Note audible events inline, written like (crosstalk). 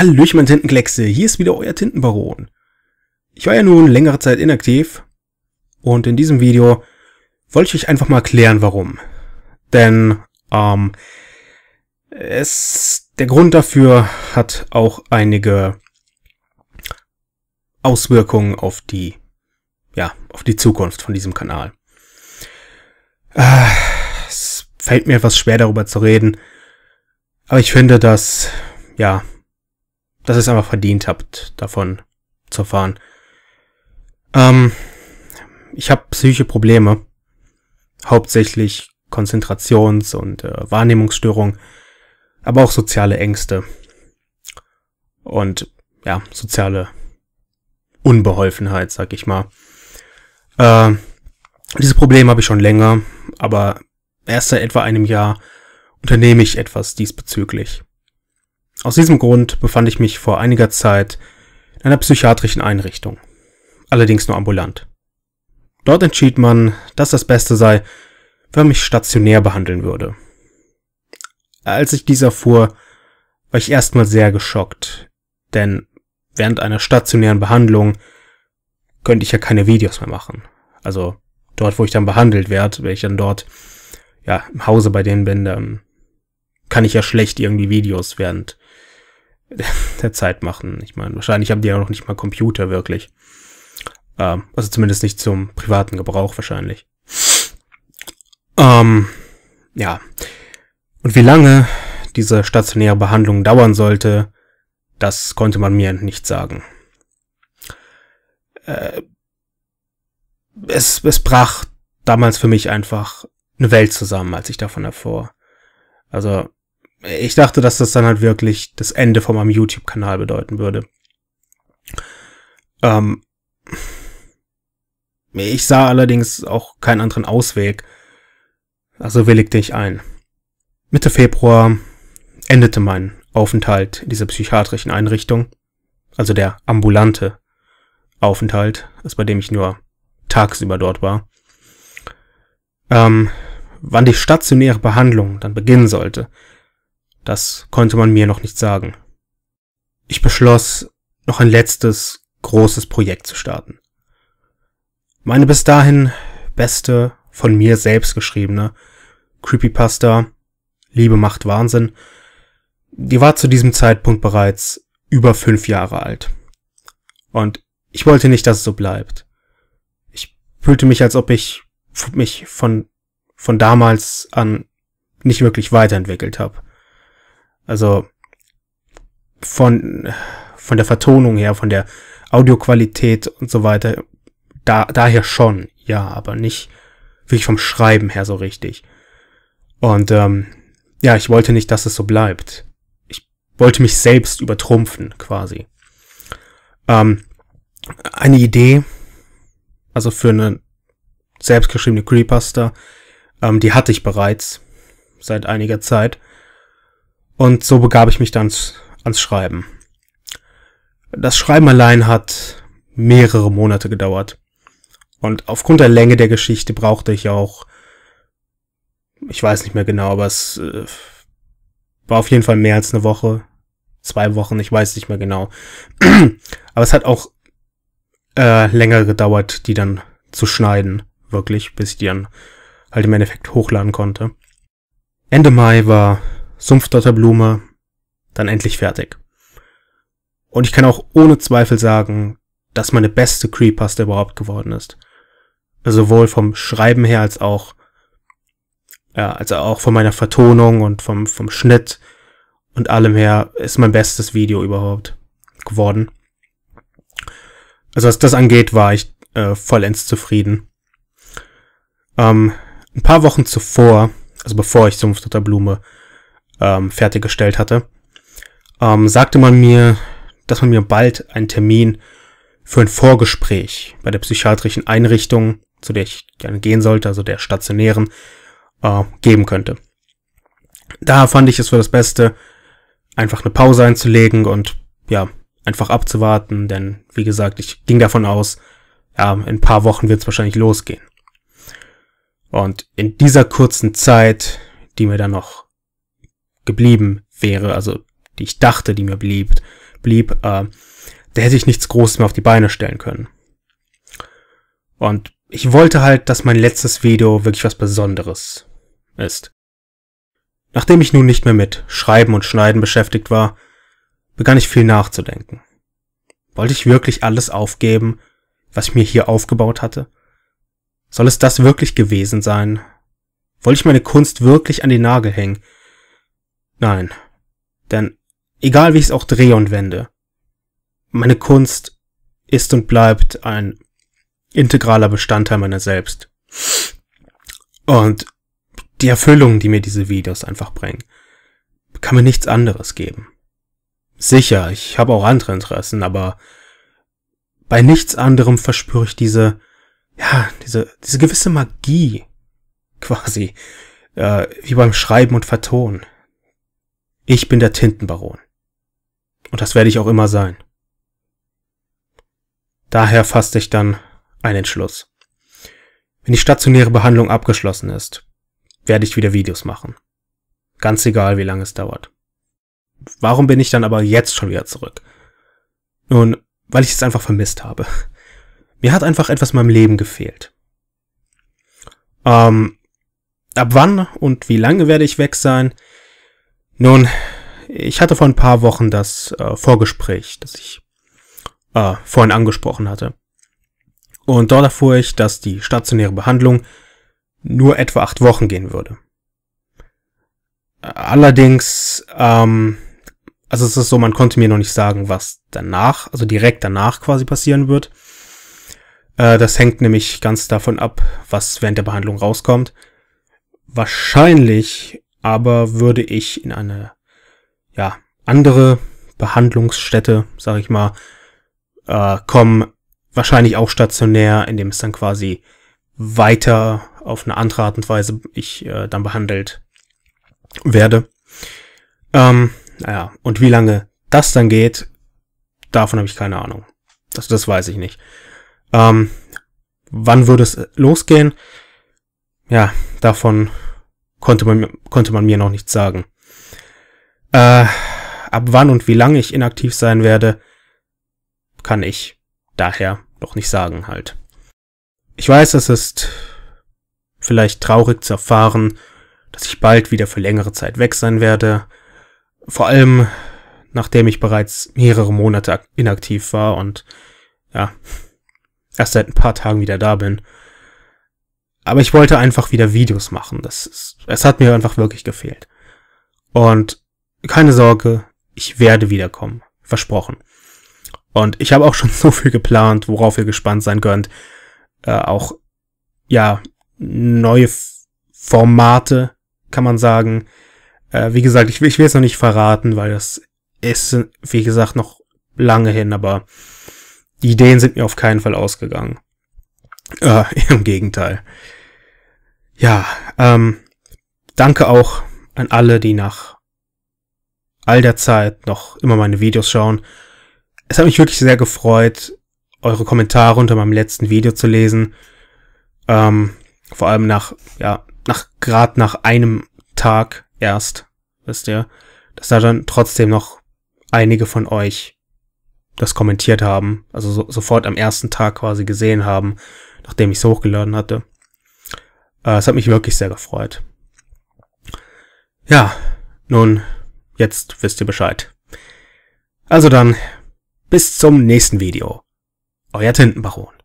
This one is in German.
Hallöchen, mein Tintenkleckse, hier ist wieder euer Tintenbaron. Ich war ja nun längere Zeit inaktiv und in diesem Video wollte ich euch einfach mal erklären, warum. Denn, ähm, es, der Grund dafür hat auch einige Auswirkungen auf die, ja, auf die Zukunft von diesem Kanal. es fällt mir etwas schwer darüber zu reden, aber ich finde, dass, ja, dass ihr es einfach verdient habt, davon zu erfahren. Ähm, ich habe psychische Probleme. Hauptsächlich Konzentrations- und äh, Wahrnehmungsstörungen, aber auch soziale Ängste. Und ja, soziale Unbeholfenheit, sag ich mal. Äh, dieses Problem habe ich schon länger, aber erst seit etwa einem Jahr unternehme ich etwas diesbezüglich. Aus diesem Grund befand ich mich vor einiger Zeit in einer psychiatrischen Einrichtung, allerdings nur ambulant. Dort entschied man, dass das Beste sei, wenn man mich stationär behandeln würde. Als ich dies erfuhr, war ich erstmal sehr geschockt, denn während einer stationären Behandlung könnte ich ja keine Videos mehr machen. Also dort, wo ich dann behandelt werde, wenn ich dann dort ja im Hause bei denen bin, dann kann ich ja schlecht irgendwie Videos während der Zeit machen. Ich meine, wahrscheinlich haben die ja noch nicht mal Computer wirklich. Ähm, also zumindest nicht zum privaten Gebrauch wahrscheinlich. Ähm, ja. Und wie lange diese stationäre Behandlung dauern sollte, das konnte man mir nicht sagen. Äh, es, es brach damals für mich einfach eine Welt zusammen, als ich davon erfuhr. Also ich dachte, dass das dann halt wirklich das Ende von meinem YouTube-Kanal bedeuten würde. Ähm, ich sah allerdings auch keinen anderen Ausweg, also willigte ich ein. Mitte Februar endete mein Aufenthalt in dieser psychiatrischen Einrichtung, also der ambulante Aufenthalt, also bei dem ich nur tagsüber dort war. Ähm, wann die stationäre Behandlung dann beginnen sollte, das konnte man mir noch nicht sagen. Ich beschloss, noch ein letztes großes Projekt zu starten. Meine bis dahin beste, von mir selbst geschriebene Creepypasta Liebe macht Wahnsinn, die war zu diesem Zeitpunkt bereits über fünf Jahre alt. Und ich wollte nicht, dass es so bleibt. Ich fühlte mich, als ob ich mich von, von damals an nicht wirklich weiterentwickelt habe. Also von, von der Vertonung her, von der Audioqualität und so weiter, da, daher schon, ja, aber nicht wirklich vom Schreiben her so richtig. Und ähm, ja, ich wollte nicht, dass es so bleibt. Ich wollte mich selbst übertrumpfen, quasi. Ähm, eine Idee, also für eine selbstgeschriebene Creepaster, ähm, die hatte ich bereits seit einiger Zeit. Und so begab ich mich dann ans, ans Schreiben. Das Schreiben allein hat mehrere Monate gedauert. Und aufgrund der Länge der Geschichte brauchte ich auch, ich weiß nicht mehr genau, aber es äh, war auf jeden Fall mehr als eine Woche, zwei Wochen, ich weiß nicht mehr genau. (clears throat) aber es hat auch äh, länger gedauert, die dann zu schneiden, wirklich, bis ich die dann halt im Endeffekt hochladen konnte. Ende Mai war Sumpfdotterblume dann endlich fertig. Und ich kann auch ohne Zweifel sagen, dass meine beste Creepypasta überhaupt geworden ist. Sowohl vom Schreiben her als auch, ja, als auch von meiner Vertonung und vom, vom Schnitt und allem her ist mein bestes Video überhaupt geworden. Also was das angeht, war ich äh, vollends zufrieden. Ähm, ein paar Wochen zuvor, also bevor ich Sumpfdotter Blume ähm, fertiggestellt hatte, ähm, sagte man mir, dass man mir bald einen Termin für ein Vorgespräch bei der psychiatrischen Einrichtung, zu der ich gerne gehen sollte, also der stationären, äh, geben könnte. Da fand ich es für das Beste, einfach eine Pause einzulegen und ja, einfach abzuwarten, denn wie gesagt, ich ging davon aus, ja, in ein paar Wochen wird es wahrscheinlich losgehen. Und in dieser kurzen Zeit, die mir dann noch geblieben wäre, also die ich dachte, die mir blieb, blieb, äh, da hätte ich nichts Großes mehr auf die Beine stellen können. Und ich wollte halt, dass mein letztes Video wirklich was Besonderes ist. Nachdem ich nun nicht mehr mit Schreiben und Schneiden beschäftigt war, begann ich viel nachzudenken. Wollte ich wirklich alles aufgeben, was ich mir hier aufgebaut hatte? Soll es das wirklich gewesen sein? Wollte ich meine Kunst wirklich an den Nagel hängen? Nein. Denn egal wie ich es auch drehe und wende, meine Kunst ist und bleibt ein integraler Bestandteil meiner selbst. Und die Erfüllung, die mir diese Videos einfach bringen, kann mir nichts anderes geben. Sicher, ich habe auch andere Interessen, aber bei nichts anderem verspüre ich diese, ja, diese, diese gewisse Magie, quasi, äh, wie beim Schreiben und Vertonen. Ich bin der Tintenbaron. Und das werde ich auch immer sein. Daher fasste ich dann einen Entschluss. Wenn die stationäre Behandlung abgeschlossen ist, werde ich wieder Videos machen. Ganz egal, wie lange es dauert. Warum bin ich dann aber jetzt schon wieder zurück? Nun, weil ich es einfach vermisst habe. Mir hat einfach etwas in meinem Leben gefehlt. Ähm, ab wann und wie lange werde ich weg sein? Nun, ich hatte vor ein paar Wochen das äh, Vorgespräch, das ich äh, vorhin angesprochen hatte. Und dort erfuhr ich, dass die stationäre Behandlung nur etwa acht Wochen gehen würde. Allerdings, ähm, also es ist so, man konnte mir noch nicht sagen, was danach, also direkt danach quasi passieren wird. Äh, das hängt nämlich ganz davon ab, was während der Behandlung rauskommt. Wahrscheinlich aber würde ich in eine ja, andere Behandlungsstätte, sag ich mal, äh, kommen, wahrscheinlich auch stationär, indem es dann quasi weiter auf eine andere Art und Weise ich äh, dann behandelt werde. Ähm, naja, und wie lange das dann geht, davon habe ich keine Ahnung. Das, das weiß ich nicht. Ähm, wann würde es äh, losgehen? Ja, davon konnte man, konnte man mir noch nichts sagen. Äh, ab wann und wie lange ich inaktiv sein werde, kann ich daher noch nicht sagen halt. Ich weiß, es ist vielleicht traurig zu erfahren, dass ich bald wieder für längere Zeit weg sein werde. Vor allem, nachdem ich bereits mehrere Monate inaktiv war und ja, erst seit ein paar Tagen wieder da bin aber ich wollte einfach wieder Videos machen. Das ist, es hat mir einfach wirklich gefehlt. Und keine Sorge, ich werde wiederkommen. Versprochen. Und ich habe auch schon (laughs) so viel geplant, worauf ihr gespannt sein könnt. Äh, auch, ja, neue F Formate, kann man sagen. Äh, wie gesagt, ich, ich will es noch nicht verraten, weil das ist, wie gesagt, noch lange hin, aber die Ideen sind mir auf keinen Fall ausgegangen. Äh, (laughs) Im Gegenteil. Ja, ähm, danke auch an alle, die nach all der Zeit noch immer meine Videos schauen. Es hat mich wirklich sehr gefreut, eure Kommentare unter meinem letzten Video zu lesen. Ähm, vor allem nach, ja, nach, gerade nach einem Tag erst, wisst ihr, dass da dann trotzdem noch einige von euch das kommentiert haben, also so, sofort am ersten Tag quasi gesehen haben, nachdem ich es hochgeladen hatte. Äh, es hat mich wirklich sehr gefreut. Ja, nun, jetzt wisst ihr Bescheid. Also dann, bis zum nächsten Video. Euer Tintenbaron.